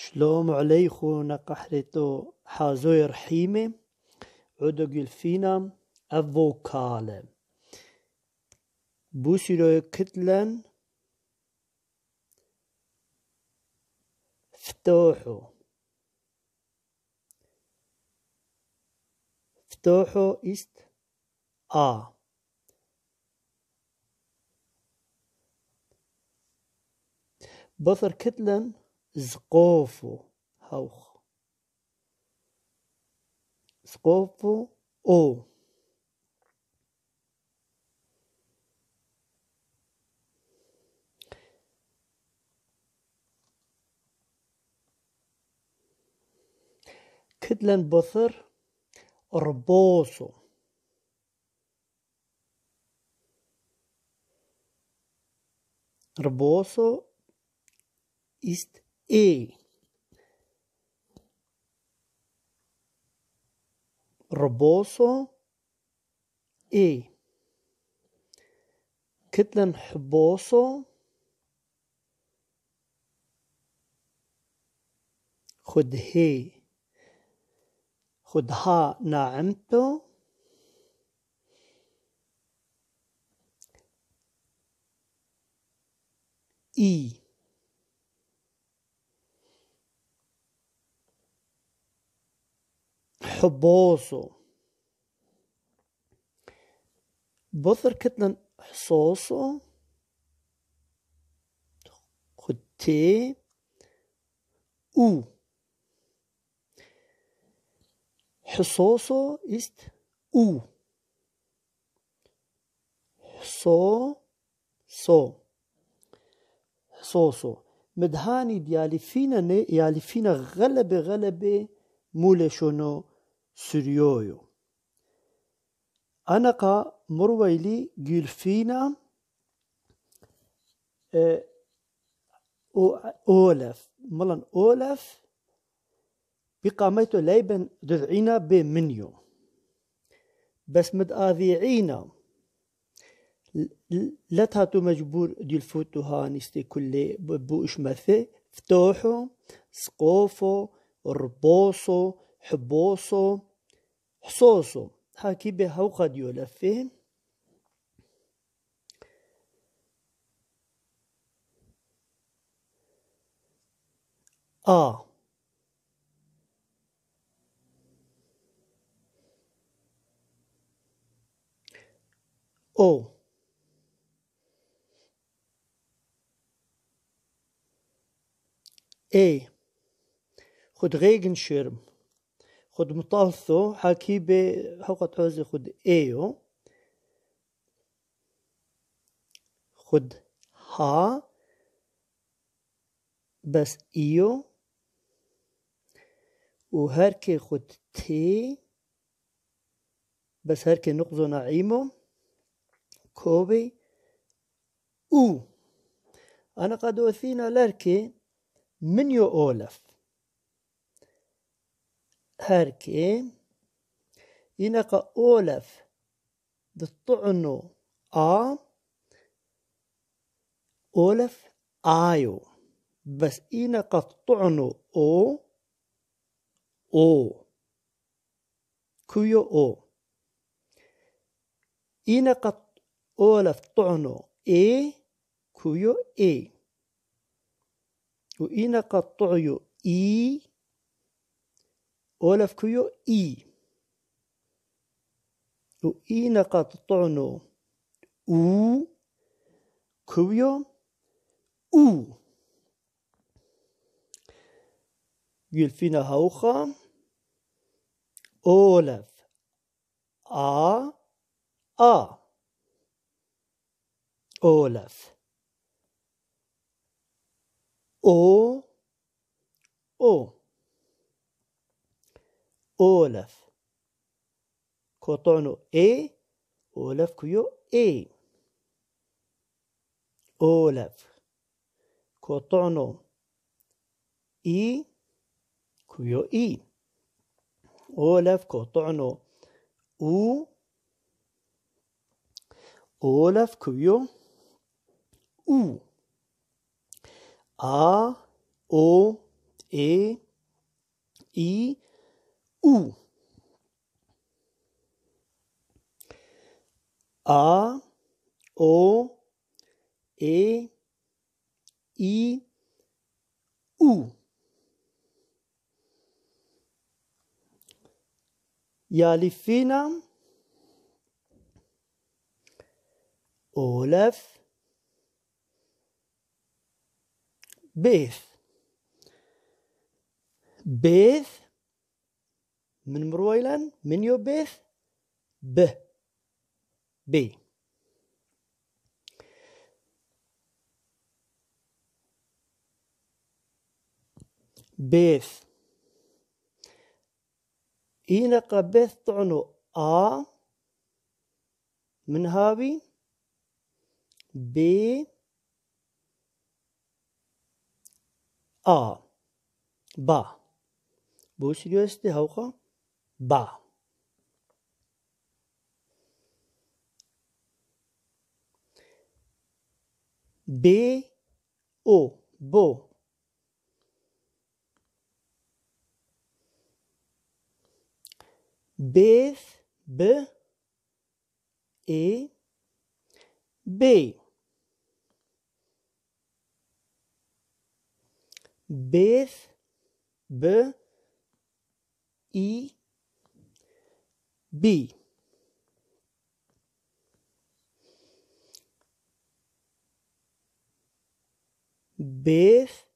شلوم عليخونا قحرتو حازوي رحيمة عدو قلفينا أفوكالة بوسيرو كتلن فتوحو فتوحو است آ بصر كتلن زقوفو هاوخ زقوفو او كدلن بثر ربوسو ربوسو است اي ربوصو اي كتلن حبوصو خد هي خدها نعمتو إي حبوسو بوثر كتن حصوصو خدتي او حصوصو است او حصو صو حصوصو مدهاني ديالي فينا ني يالي يعني فينا غلبة غلبة مولشونو sürüyor. Anaka murveyli gülfina e, o, olaf. Malan olaf بقامته ليبن دذعينا بمنيو بس متآذيعينا لا تاتو مجبور ديال هاني ستي كل بو اشمثي فتوحو سقوفو ربوصو حبوصو حصوصو هاكي بها وقد يلفه آ أو إيه. خد ريجن شيرم خد مطالثو بي بحقة عوزي خد ايو خد ها بس ايو و هركي خد تي بس هركي نقضو نعيمو كوبي او أنا قد أثينا لركي من يو أولف هركي ينقى أولف دطعنو آ أولف آيو بس ينقى طعنو أو أو كيو أو ينقى أولف طعنو إي كيو إي وينقى طعيو إي إي و إي نقاط طعنو أو كويا أو يلفينا هاوخا أولف آ آ أولف أو أو Olaf. Cotono E, Olaf Kuyo E. Olaf. Cotono I, Kuyo I. Olaf Cotono U. Olaf Kuyo U. A, O, E, I, U. A, O, E, I, U. يالفينا أولف بيث بيث من مرويلان من يوبيث ب بي بيث اين قبيث طعنو آ من هابي بي آ با بوش ديوستي هوقا ba. B o bo. Beth, b e b. Beth, b i B. Beth